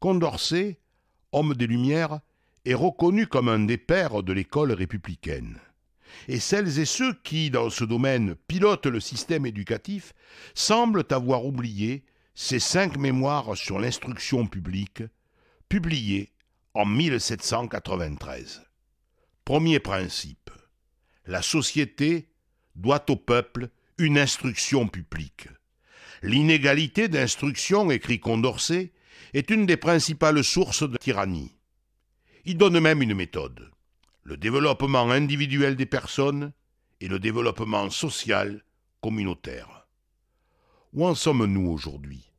Condorcet, homme des Lumières, est reconnu comme un des pères de l'école républicaine. Et celles et ceux qui, dans ce domaine, pilotent le système éducatif, semblent avoir oublié ses cinq mémoires sur l'instruction publique, publiées en 1793. Premier principe. La société doit au peuple une instruction publique. L'inégalité d'instruction, écrit Condorcet, est une des principales sources de tyrannie. Il donne même une méthode, le développement individuel des personnes et le développement social communautaire. Où en sommes-nous aujourd'hui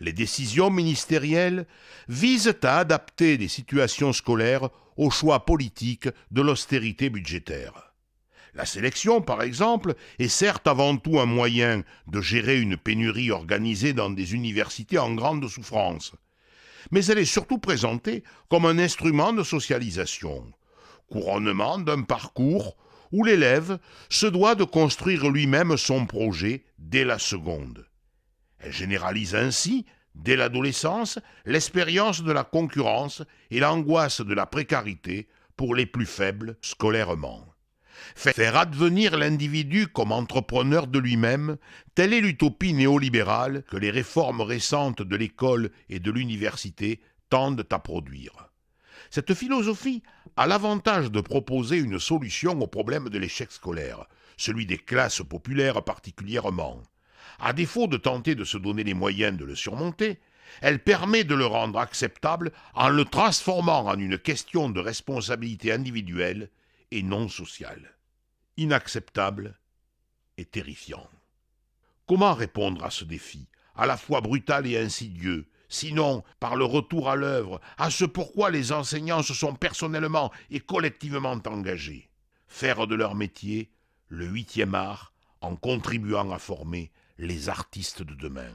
Les décisions ministérielles visent à adapter les situations scolaires aux choix politiques de l'austérité budgétaire. La sélection, par exemple, est certes avant tout un moyen de gérer une pénurie organisée dans des universités en grande souffrance, mais elle est surtout présentée comme un instrument de socialisation, couronnement d'un parcours où l'élève se doit de construire lui-même son projet dès la seconde. Elle généralise ainsi, dès l'adolescence, l'expérience de la concurrence et l'angoisse de la précarité pour les plus faibles scolairement. Faire advenir l'individu comme entrepreneur de lui-même, telle est l'utopie néolibérale que les réformes récentes de l'école et de l'université tendent à produire. Cette philosophie a l'avantage de proposer une solution au problème de l'échec scolaire, celui des classes populaires particulièrement. À défaut de tenter de se donner les moyens de le surmonter, elle permet de le rendre acceptable en le transformant en une question de responsabilité individuelle et non social, inacceptable et terrifiant. Comment répondre à ce défi, à la fois brutal et insidieux, sinon par le retour à l'œuvre, à ce pourquoi les enseignants se sont personnellement et collectivement engagés Faire de leur métier le huitième art en contribuant à former les artistes de demain.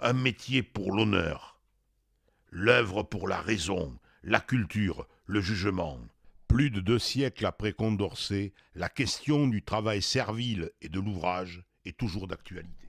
Un métier pour l'honneur, l'œuvre pour la raison, la culture, le jugement, plus de deux siècles après Condorcet, la question du travail servile et de l'ouvrage est toujours d'actualité.